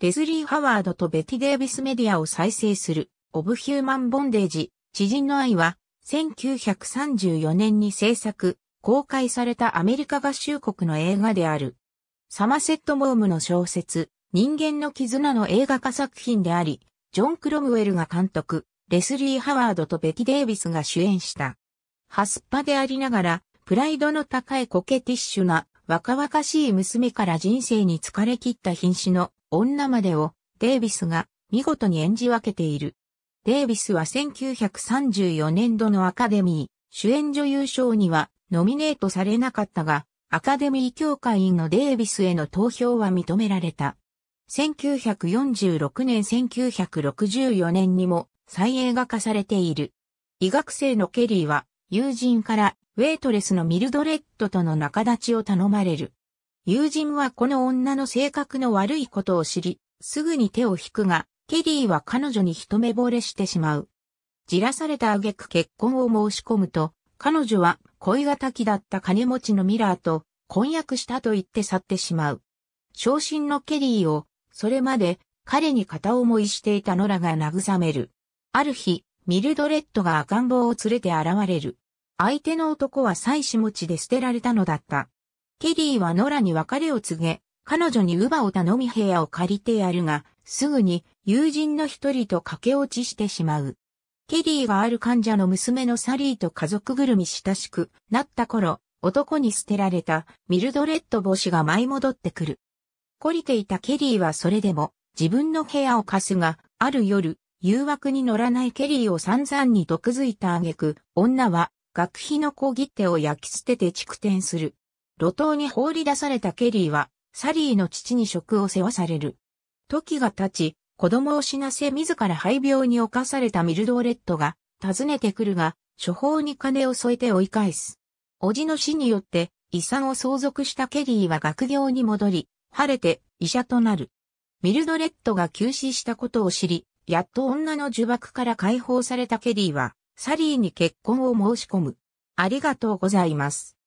レズリー・ハワードとベティ・デイビスメディアを再生する、オブ・ヒューマン・ボンデージ、知人の愛は、1934年に制作、公開されたアメリカ合衆国の映画である。サマセット・モームの小説、人間の絆の映画化作品であり、ジョン・クロムウェルが監督、レスリー・ハワードとベティ・デイビスが主演した。ハスパでありながら、プライドの高いコケティッシュな若々しい娘から人生に疲れ切った瀕死の女までをデイビスが見事に演じ分けている。デイビスは1934年度のアカデミー主演女優賞にはノミネートされなかったが、アカデミー協会員のデイビスへの投票は認められた。1946年1964年にも再映画化されている。医学生のケリーは友人からウェイトレスのミルドレッドとの仲立ちを頼まれる。友人はこの女の性格の悪いことを知り、すぐに手を引くが、ケリーは彼女に一目惚れしてしまう。じらされた挙句結婚を申し込むと、彼女は恋きだった金持ちのミラーと婚約したと言って去ってしまう。昇進のケリーを、それまで彼に片思いしていたノラが慰める。ある日、ミルドレッドが赤ん坊を連れて現れる。相手の男は妻子持ちで捨てられたのだった。ケリーはノラに別れを告げ、彼女に乳母を頼み部屋を借りてやるが、すぐに友人の一人と駆け落ちしてしまう。ケリーがある患者の娘のサリーと家族ぐるみ親しくなった頃、男に捨てられたミルドレッド帽子が舞い戻ってくる。懲りていたケリーはそれでも自分の部屋を貸すが、ある夜、誘惑に乗らないケリーを散々に毒づいた挙句、女は学費の小切手を焼き捨てて蓄転する。路頭に放り出されたケリーは、サリーの父に職を世話される。時が経ち、子供を死なせ自ら肺病に侵されたミルドーレットが、訪ねてくるが、処方に金を添えて追い返す。叔父の死によって、遺産を相続したケリーは学業に戻り、晴れて医者となる。ミルドレットが急死したことを知り、やっと女の呪縛から解放されたケリーは、サリーに結婚を申し込む。ありがとうございます。